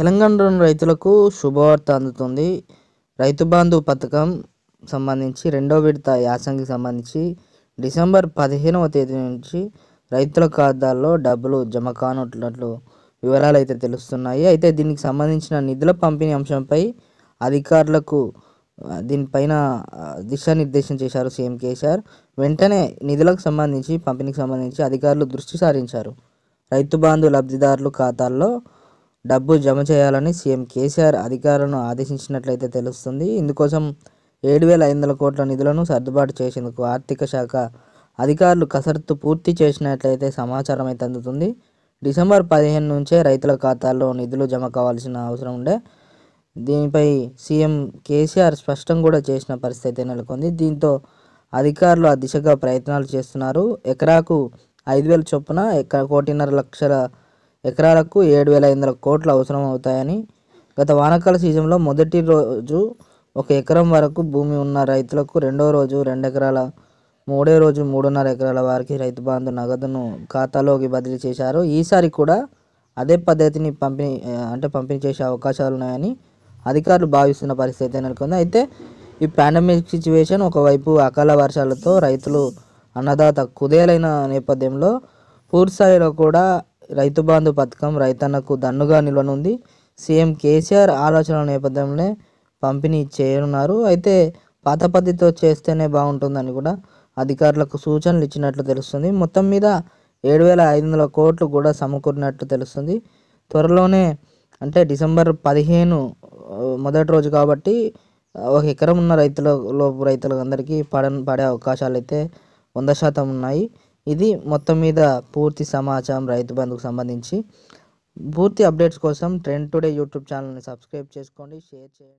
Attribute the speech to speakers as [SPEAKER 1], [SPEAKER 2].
[SPEAKER 1] తెలంగాణ రైతులకు శుభవార్త అందుతుంది రైతు బంధు పథకం సంబంధించి రెండో విడత యాసంగికి సంబంధించి డిసెంబర్ పదిహేనవ తేదీ నుంచి రైతుల ఖాతాల్లో డబ్బులు జమ కానున్నట్లు వివరాలు అయితే తెలుస్తున్నాయి అయితే దీనికి సంబంధించిన నిధుల పంపిణీ అంశంపై అధికారులకు దీనిపైన దిశానిర్దేశం చేశారు సీఎం కేసీఆర్ వెంటనే నిధులకు సంబంధించి పంపిణీకి సంబంధించి అధికారులు దృష్టి సారించారు రైతు బంధు లబ్ధిదారుల ఖాతాల్లో డబ్బు జమ చేయాలని సీఎం కేసీఆర్ అధికారులను ఆదేశించినట్లయితే తెలుస్తుంది ఇందుకోసం ఏడు వేల ఐదు వందల కోట్ల నిధులను సర్దుబాటు చేసేందుకు ఆర్థిక శాఖ అధికారులు కసరత్తు పూర్తి చేసినట్లయితే సమాచారం అయితే అందుతుంది డిసెంబర్ పదిహేను నుంచే రైతుల ఖాతాల్లో నిధులు జమ కావాల్సిన అవసరం ఉండే దీనిపై సీఎం కేసీఆర్ స్పష్టం కూడా చేసిన పరిస్థితి నెలకొంది దీంతో అధికారులు ఆ దిశగా ప్రయత్నాలు చేస్తున్నారు ఎకరాకు ఐదు వేల చొప్పున ఎకరా కోటిన్నర లక్షల ఎకరాలకు ఏడు వేల ఐదు వందల కోట్లు అవసరం అవుతాయని గత వానకాల సీజన్లో మొదటి రోజు ఒక ఎకరం వరకు భూమి ఉన్న రైతులకు రెండో రోజు రెండు ఎకరాల మూడో రోజు మూడున్నర ఎకరాల వారికి రైతు బాంధు నగదును ఖాతాలోకి బదిలీ చేశారు ఈసారి కూడా అదే పద్ధతిని పంపిణీ అంటే పంపిణీ చేసే అవకాశాలు ఉన్నాయని అధికారులు భావిస్తున్న పరిస్థితి నెలకొంది అయితే ఈ పాండమిక్ సిచ్యువేషన్ ఒకవైపు అకాల వర్షాలతో రైతులు అన్నదాత కుదేలైన నేపథ్యంలో పూర్తిస్థాయిలో కూడా రైతు బంధు పథకం రైతన్నకు దన్నుగా నిలవనుంది సీఎం కేసీఆర్ ఆలోచన నేపథ్యంలో పంపిణీ చేయనున్నారు అయితే పాత పద్ధతితో చేస్తేనే బాగుంటుందని కూడా అధికారులకు సూచనలు ఇచ్చినట్లు తెలుస్తుంది మొత్తం మీద ఏడు వేల ఐదు వందల కోట్లు కూడా సమకూరినట్లు తెలుస్తుంది త్వరలోనే అంటే డిసెంబర్ పదిహేను మొదటి రోజు కాబట్టి ఒక ఎకరం ఉన్న రైతుల లోపు రైతులందరికీ పడ పడే అవకాశాలు అయితే వంద శాతం ఉన్నాయి ఇది మొత్తం మీద పూర్తి సమాచారం రైతు బంధుకు సంబంధించి పూర్తి అప్డేట్స్ కోసం ట్రెండ్ టుడే యూట్యూబ్ ఛానల్ని సబ్స్క్రైబ్ చేసుకోండి షేర్ చేయండి